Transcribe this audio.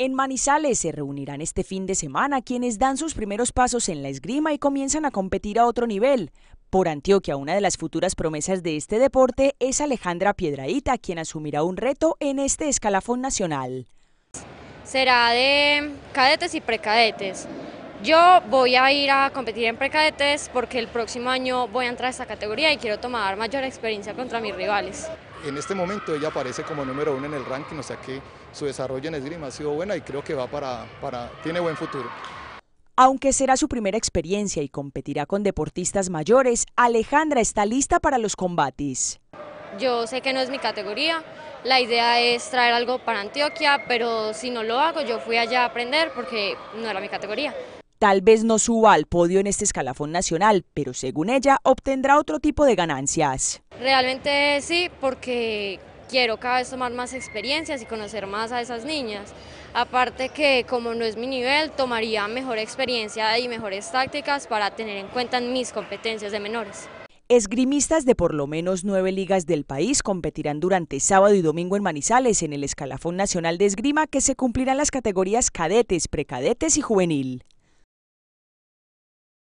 En Manizales se reunirán este fin de semana quienes dan sus primeros pasos en la esgrima y comienzan a competir a otro nivel. Por Antioquia, una de las futuras promesas de este deporte es Alejandra Piedraíta, quien asumirá un reto en este escalafón nacional. Será de cadetes y precadetes. Yo voy a ir a competir en precadetes porque el próximo año voy a entrar a esta categoría y quiero tomar mayor experiencia contra mis rivales. En este momento ella aparece como número uno en el ranking, o sea que su desarrollo en esgrima ha sido buena y creo que va para, para tiene buen futuro. Aunque será su primera experiencia y competirá con deportistas mayores, Alejandra está lista para los combates. Yo sé que no es mi categoría, la idea es traer algo para Antioquia, pero si no lo hago, yo fui allá a aprender porque no era mi categoría. Tal vez no suba al podio en este escalafón nacional, pero según ella obtendrá otro tipo de ganancias. Realmente sí, porque quiero cada vez tomar más experiencias y conocer más a esas niñas. Aparte que como no es mi nivel, tomaría mejor experiencia y mejores tácticas para tener en cuenta mis competencias de menores. Esgrimistas de por lo menos nueve ligas del país competirán durante sábado y domingo en Manizales en el Escalafón Nacional de Esgrima que se cumplirán las categorías cadetes, precadetes y juvenil.